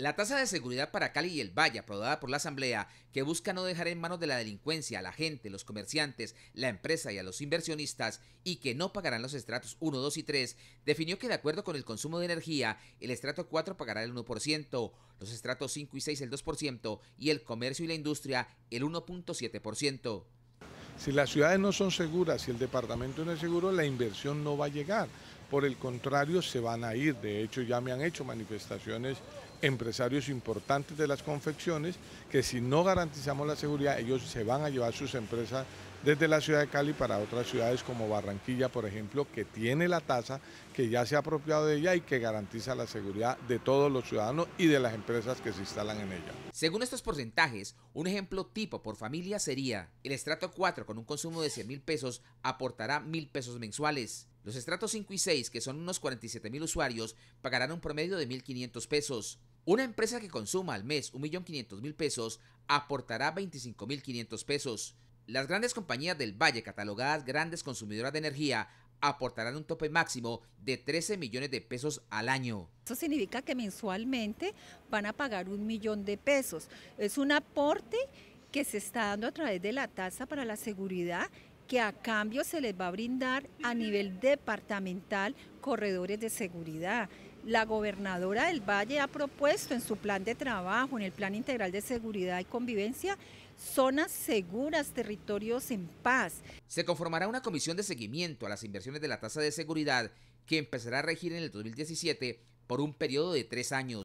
La tasa de seguridad para Cali y el Valle, aprobada por la Asamblea, que busca no dejar en manos de la delincuencia a la gente, los comerciantes, la empresa y a los inversionistas, y que no pagarán los estratos 1, 2 y 3, definió que de acuerdo con el consumo de energía, el estrato 4 pagará el 1%, los estratos 5 y 6 el 2% y el comercio y la industria el 1.7%. Si las ciudades no son seguras, si el departamento no es seguro, la inversión no va a llegar. Por el contrario, se van a ir. De hecho, ya me han hecho manifestaciones empresarios importantes de las confecciones que si no garantizamos la seguridad, ellos se van a llevar sus empresas desde la ciudad de Cali para otras ciudades como Barranquilla, por ejemplo, que tiene la tasa, que ya se ha apropiado de ella y que garantiza la seguridad de todos los ciudadanos y de las empresas que se instalan en ella. Según estos porcentajes, un ejemplo tipo por familia sería el estrato 4 con un consumo de 100 mil pesos aportará mil pesos mensuales los estratos 5 y 6, que son unos 47 mil usuarios, pagarán un promedio de 1.500 pesos. Una empresa que consuma al mes 1.500.000 pesos aportará 25.500 pesos. Las grandes compañías del Valle, catalogadas grandes consumidoras de energía, aportarán un tope máximo de 13 millones de pesos al año. Eso significa que mensualmente van a pagar un millón de pesos. Es un aporte que se está dando a través de la tasa para la seguridad que a cambio se les va a brindar a nivel departamental corredores de seguridad. La gobernadora del Valle ha propuesto en su plan de trabajo, en el Plan Integral de Seguridad y Convivencia, zonas seguras, territorios en paz. Se conformará una comisión de seguimiento a las inversiones de la tasa de seguridad que empezará a regir en el 2017 por un periodo de tres años.